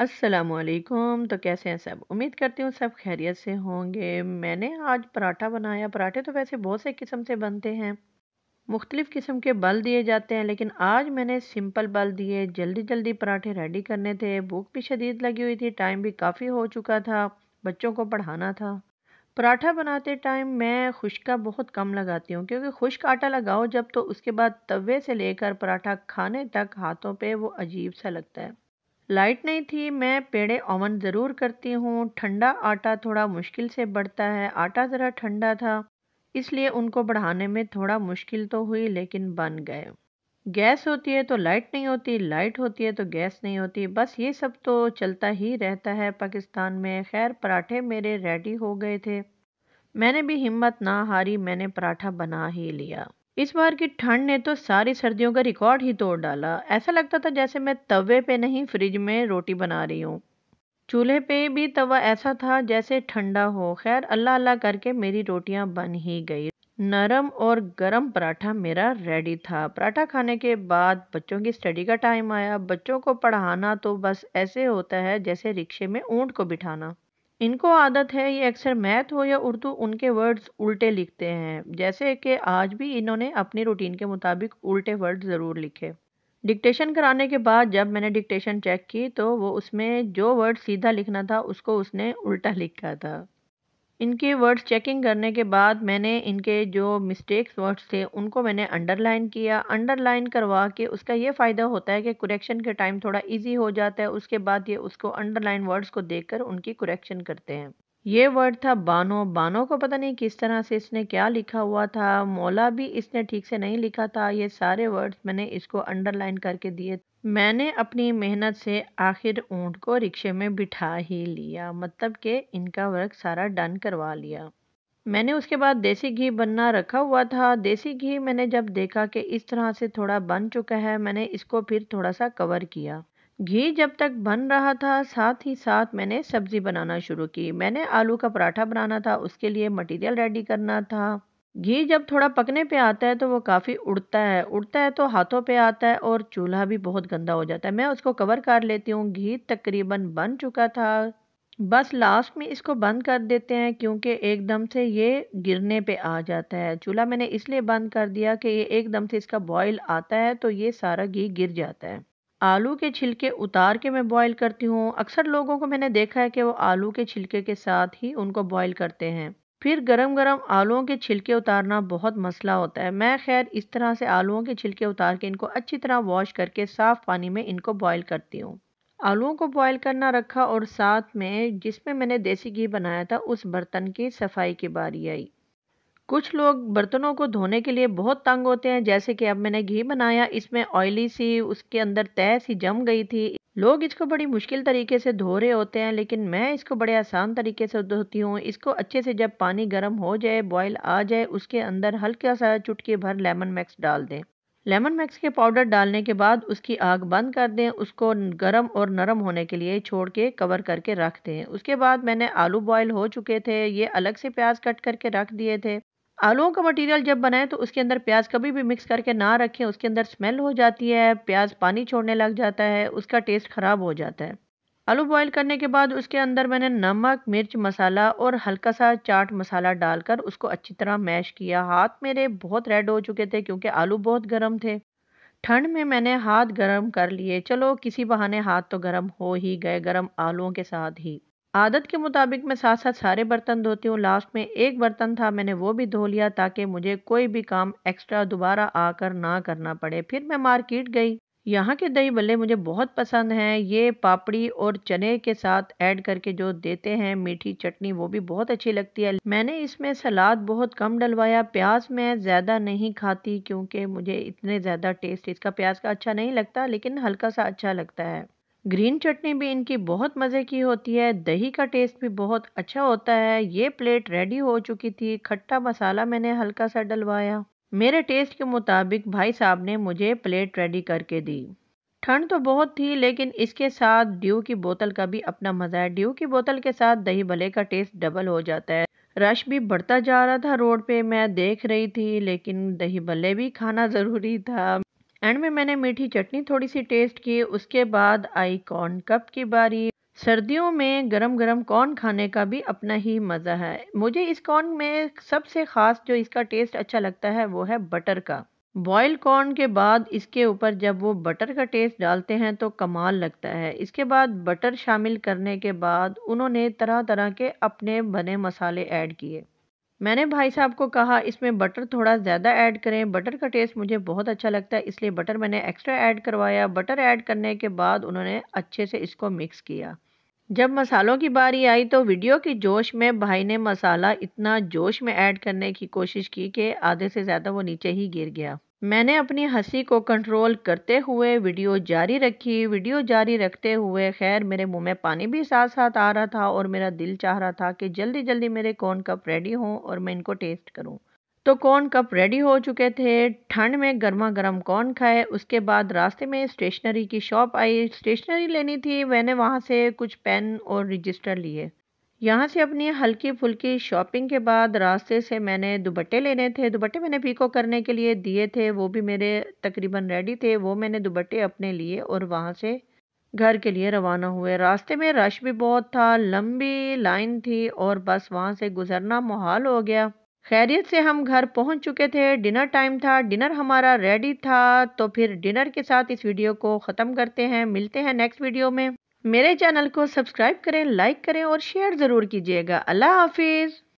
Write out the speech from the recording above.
असलकुम तो कैसे हैं सब उम्मीद करती हूँ सब खैरियत से होंगे मैंने आज पराठा बनाया पराठे तो वैसे बहुत से किस्म से बनते हैं मुख्तलिफ़ किस्म के बल दिए जाते हैं लेकिन आज मैंने सिंपल बल दिए जल्दी जल्दी पराठे रेडी करने थे भूख भी शदीद लगी हुई थी टाइम भी काफ़ी हो चुका था बच्चों को पढ़ाना था पराठा बनाते टाइम मैं खुशका बहुत कम लगाती हूँ क्योंकि खुश्क आटा लगाओ जब तो उसके बाद तवे से लेकर पराठा खाने तक हाथों पे वो अजीब सा लगता है लाइट नहीं थी मैं पेड़े ओवन ज़रूर करती हूँ ठंडा आटा थोड़ा मुश्किल से बढ़ता है आटा ज़रा ठंडा था इसलिए उनको बढ़ाने में थोड़ा मुश्किल तो हुई लेकिन बन गए गैस होती है तो लाइट नहीं होती लाइट होती है तो गैस नहीं होती बस ये सब तो चलता ही रहता है पाकिस्तान में खैर पराठे मेरे रेडी हो गए थे मैंने भी हिम्मत ना हारी मैंने पराठा बना ही लिया इस बार की ठंड ने तो सारी सर्दियों का रिकॉर्ड ही तोड़ डाला ऐसा लगता था जैसे मैं तवे पे नहीं फ्रिज में रोटी बना रही हूँ चूल्हे पे भी तवा ऐसा था जैसे ठंडा हो खैर अल्लाह अल्लाह करके मेरी रोटियाँ बन ही गई नरम और गरम पराठा मेरा रेडी था पराठा खाने के बाद बच्चों की स्टडी का टाइम आया बच्चों को पढ़ाना तो बस ऐसे होता है जैसे रिक्शे में ऊँट को बिठाना इनको आदत है ये अक्सर मैथ हो या उर्दू उनके वर्ड्स उल्टे लिखते हैं जैसे कि आज भी इन्होंने अपनी रूटीन के मुताबिक उल्टे वर्ड ज़रूर लिखे डिक्टेशन कराने के बाद जब मैंने डिक्टेशन चेक की तो वो उसमें जो वर्ड सीधा लिखना था उसको उसने उल्टा लिखा था इनके वर्ड्स चेकिंग करने के बाद मैंने इनके जो मिस्टेक्स वर्ड्स थे उनको मैंने अंडरलाइन किया अंडरलाइन करवा के उसका ये फ़ायदा होता है कि कुरेक्शन के टाइम थोड़ा इजी हो जाता है उसके बाद ये उसको अंडरलाइन वर्ड्स को देखकर उनकी कुरेक्शन करते हैं ये वर्ड था बानो बानो को पता नहीं किस तरह से इसने क्या लिखा हुआ था मौला भी इसने ठीक से नहीं लिखा था ये सारे वर्ड्स मैंने इसको अंडरलाइन करके दिए मैंने अपनी मेहनत से आखिर ऊँट को रिक्शे में बिठा ही लिया मतलब कि इनका वर्क सारा डन करवा लिया मैंने उसके बाद देसी घी बनना रखा हुआ था देसी घी मैंने जब देखा कि इस तरह से थोड़ा बन चुका है मैंने इसको फिर थोड़ा सा कवर किया घी जब तक बन रहा था साथ ही साथ मैंने सब्ज़ी बनाना शुरू की मैंने आलू का पराठा बनाना था उसके लिए मटेरियल रेडी करना था घी जब थोड़ा पकने पे आता है तो वो काफ़ी उड़ता है उड़ता है तो हाथों पे आता है और चूल्हा भी बहुत गंदा हो जाता है मैं उसको कवर कर लेती हूँ घी तकरीबन बन चुका था बस लास्ट में इसको बंद कर देते हैं क्योंकि एकदम से ये गिरने पे आ जाता है चूल्हा मैंने इसलिए बंद कर दिया कि ये एकदम से इसका बॉयल आता है तो ये सारा घी गिर जाता है आलू के छिलके उतार के मैं बॉयल करती हूँ अक्सर लोगों को मैंने देखा है कि वो आलू के छिलके के साथ ही उनको बॉयल करते हैं फिर गरम गरम आलुओं के छिलके उतारना बहुत मसला होता है मैं खैर इस तरह से आलुओं के छिलके उतार के इनको अच्छी तरह वॉश करके साफ़ पानी में इनको बॉईल करती हूँ आलुओं को बॉईल करना रखा और साथ में जिसमें मैंने देसी घी बनाया था उस बर्तन की सफाई की बारी आई कुछ लोग बर्तनों को धोने के लिए बहुत तंग होते हैं जैसे कि अब मैंने घी बनाया इसमें ऑयली सी उसके अंदर तय सी जम गई थी लोग इसको बड़ी मुश्किल तरीके से धो रहे होते हैं लेकिन मैं इसको बड़े आसान तरीके से धोती हूँ इसको अच्छे से जब पानी गर्म हो जाए बॉयल आ जाए उसके अंदर हल्का सा चुटकी भर लेमन मैक्स डाल दें लेमन मैक्स के पाउडर डालने के बाद उसकी आग बंद कर दें उसको गर्म और नरम होने के लिए छोड़ के कवर करके रख दें उसके बाद मैंने आलू बॉयल हो चुके थे ये अलग से प्याज कट करके रख दिए थे आलुओं का मटेरियल जब बनाएं तो उसके अंदर प्याज कभी भी मिक्स करके ना रखें उसके अंदर स्मेल हो जाती है प्याज पानी छोड़ने लग जाता है उसका टेस्ट ख़राब हो जाता है आलू बॉईल करने के बाद उसके अंदर मैंने नमक मिर्च मसाला और हल्का सा चाट मसाला डालकर उसको अच्छी तरह मैश किया हाथ मेरे बहुत रेड हो चुके थे क्योंकि आलू बहुत गर्म थे ठंड में मैंने हाथ गर्म कर लिए चलो किसी बहाने हाथ तो गर्म हो ही गए गर्म आलुओं के साथ ही आदत के मुताबिक मैं साथ साथ सारे बर्तन धोती हूँ लास्ट में एक बर्तन था मैंने वो भी धो लिया ताकि मुझे कोई भी काम एक्स्ट्रा दोबारा आकर ना करना पड़े फिर मैं मार्केट गई यहाँ के दही बल्ले मुझे बहुत पसंद हैं ये पापड़ी और चने के साथ ऐड करके जो देते हैं मीठी चटनी वो भी बहुत अच्छी लगती है मैंने इसमें सलाद बहुत कम डलवाया प्याज मैं ज़्यादा नहीं खाती क्योंकि मुझे इतने ज़्यादा टेस्ट इसका प्याज का अच्छा नहीं लगता लेकिन हल्का सा अच्छा लगता है ग्रीन चटनी भी इनकी बहुत मज़े की होती है दही का टेस्ट भी बहुत अच्छा होता है ये प्लेट रेडी हो चुकी थी खट्टा मसाला मैंने हल्का सा डलवाया मेरे टेस्ट के मुताबिक भाई साहब ने मुझे प्लेट रेडी करके दी ठंड तो बहुत थी लेकिन इसके साथ ड्यू की बोतल का भी अपना मज़ा है ड्यू की बोतल के साथ दही भले का टेस्ट डबल हो जाता है रश भी बढ़ता जा रहा था रोड पे मैं देख रही थी लेकिन दही भले भी खाना ज़रूरी था एंड में मैंने मीठी चटनी थोड़ी सी टेस्ट की उसके बाद आई कॉर्न कप की बारी सर्दियों में गरम गरम कॉर्न खाने का भी अपना ही मज़ा है मुझे इस कॉर्न में सबसे ख़ास जो इसका टेस्ट अच्छा लगता है वो है बटर का बॉयल कॉर्न के बाद इसके ऊपर जब वो बटर का टेस्ट डालते हैं तो कमाल लगता है इसके बाद बटर शामिल करने के बाद उन्होंने तरह तरह के अपने बने मसाले ऐड किए मैंने भाई साहब को कहा इसमें बटर थोड़ा ज़्यादा ऐड करें बटर का टेस्ट मुझे बहुत अच्छा लगता है इसलिए बटर मैंने एक्स्ट्रा ऐड करवाया बटर ऐड करने के बाद उन्होंने अच्छे से इसको मिक्स किया जब मसालों की बारी आई तो वीडियो के जोश में भाई ने मसाला इतना जोश में ऐड करने की कोशिश की कि आधे से ज़्यादा वो नीचे ही गिर गया मैंने अपनी हंसी को कंट्रोल करते हुए वीडियो जारी रखी वीडियो जारी रखते हुए खैर मेरे मुंह में पानी भी साथ साथ आ रहा था और मेरा दिल चाह रहा था कि जल्दी जल्दी मेरे कॉर्न कप रेडी हों और मैं इनको टेस्ट करूं तो कॉर्न कप रेडी हो चुके थे ठंड में गर्मा गर्म कॉर्न खाए उसके बाद रास्ते में स्टेशनरी की शॉप आई स्टेशनरी लेनी थी मैंने वहाँ से कुछ पेन और रजिस्टर लिए यहाँ से अपनी हल्की फुल्की शॉपिंग के बाद रास्ते से मैंने दुबट्टे लेने थे दुबट्टे मैंने पीको करने के लिए दिए थे वो भी मेरे तकरीबन रेडी थे वो मैंने दुबट्टे अपने लिए और वहाँ से घर के लिए रवाना हुए रास्ते में रश भी बहुत था लंबी लाइन थी और बस वहाँ से गुजरना मुहाल हो गया खैरियत से हम घर पहुँच चुके थे डिनर टाइम था डिनर हमारा रेडी था तो फिर डिनर के साथ इस वीडियो को ख़त्म करते हैं मिलते हैं नेक्स्ट वीडियो में मेरे चैनल को सब्सक्राइब करें लाइक करें और शेयर ज़रूर कीजिएगा अल्लाह हाफिज़